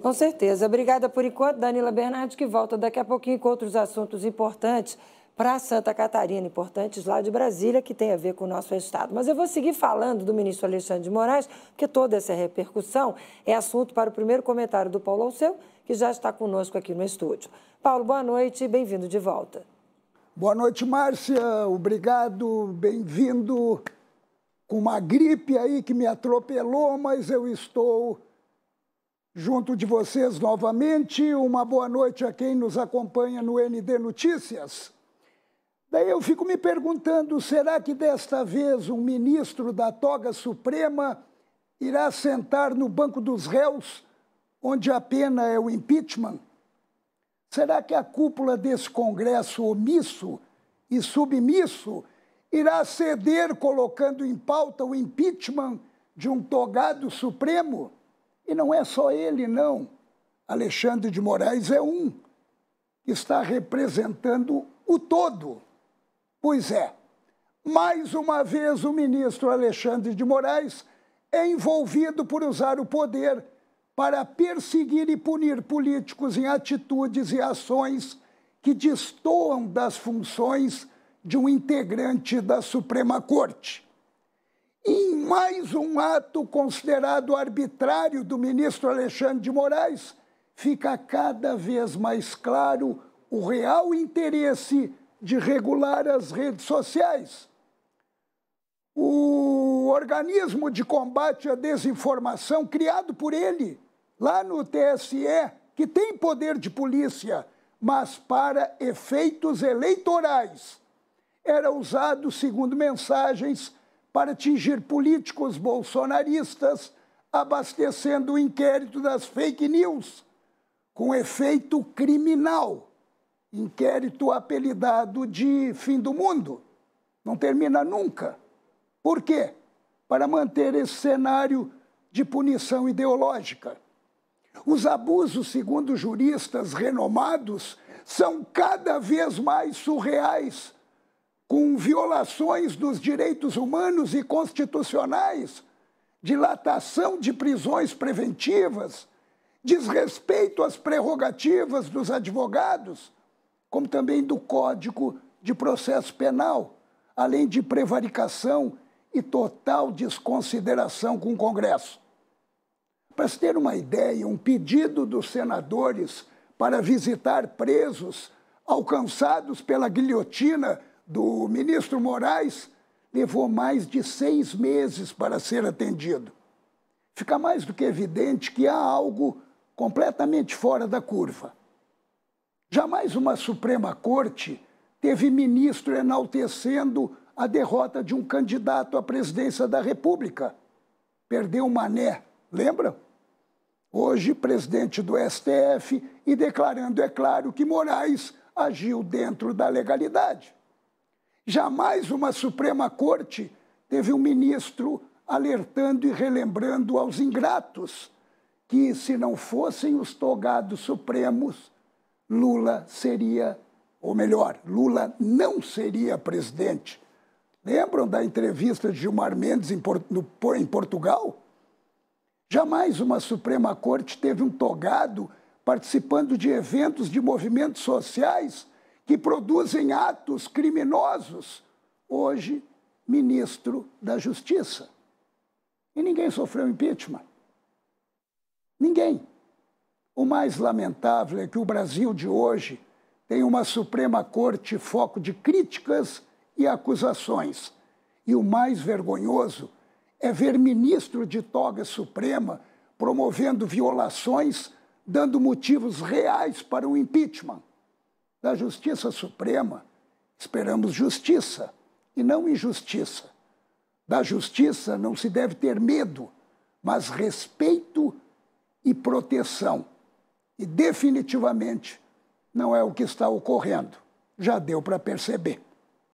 Com certeza. Obrigada por enquanto, Danila Bernardi, que volta daqui a pouquinho com outros assuntos importantes para Santa Catarina, importantes lá de Brasília, que tem a ver com o nosso estado. Mas eu vou seguir falando do ministro Alexandre de Moraes, porque toda essa repercussão é assunto para o primeiro comentário do Paulo Alceu, que já está conosco aqui no estúdio. Paulo, boa noite e bem-vindo de volta. Boa noite, Márcia. Obrigado, bem-vindo. Com uma gripe aí que me atropelou, mas eu estou junto de vocês novamente. Uma boa noite a quem nos acompanha no ND Notícias. Daí eu fico me perguntando: será que desta vez um ministro da toga suprema irá sentar no banco dos réus, onde a pena é o impeachment? Será que a cúpula desse Congresso omisso e submisso irá ceder colocando em pauta o impeachment de um togado supremo? E não é só ele, não. Alexandre de Moraes é um que está representando o todo. Pois é, mais uma vez o ministro Alexandre de Moraes é envolvido por usar o poder para perseguir e punir políticos em atitudes e ações que destoam das funções de um integrante da Suprema Corte em mais um ato considerado arbitrário do ministro Alexandre de Moraes, fica cada vez mais claro o real interesse de regular as redes sociais. O organismo de combate à desinformação, criado por ele, lá no TSE, que tem poder de polícia, mas para efeitos eleitorais, era usado, segundo mensagens, para atingir políticos bolsonaristas, abastecendo o inquérito das fake news, com efeito criminal. Inquérito apelidado de fim do mundo. Não termina nunca. Por quê? Para manter esse cenário de punição ideológica. Os abusos, segundo juristas renomados, são cada vez mais surreais com violações dos direitos humanos e constitucionais, dilatação de prisões preventivas, desrespeito às prerrogativas dos advogados, como também do Código de Processo Penal, além de prevaricação e total desconsideração com o Congresso. Para se ter uma ideia, um pedido dos senadores para visitar presos alcançados pela guilhotina do ministro Moraes levou mais de seis meses para ser atendido. Fica mais do que evidente que há algo completamente fora da curva. Jamais uma Suprema Corte teve ministro enaltecendo a derrota de um candidato à presidência da República. Perdeu Mané, lembram? Hoje, presidente do STF e declarando, é claro, que Moraes agiu dentro da legalidade. Jamais uma Suprema Corte teve um ministro alertando e relembrando aos ingratos que, se não fossem os togados supremos, Lula seria, ou melhor, Lula não seria presidente. Lembram da entrevista de Gilmar Mendes em, em Portugal? Jamais uma Suprema Corte teve um togado participando de eventos de movimentos sociais que produzem atos criminosos, hoje ministro da Justiça. E ninguém sofreu impeachment. Ninguém. O mais lamentável é que o Brasil de hoje tem uma Suprema Corte foco de críticas e acusações. E o mais vergonhoso é ver ministro de toga suprema promovendo violações, dando motivos reais para um impeachment da Justiça Suprema, esperamos justiça e não injustiça. Da justiça não se deve ter medo, mas respeito e proteção. E definitivamente não é o que está ocorrendo. Já deu para perceber.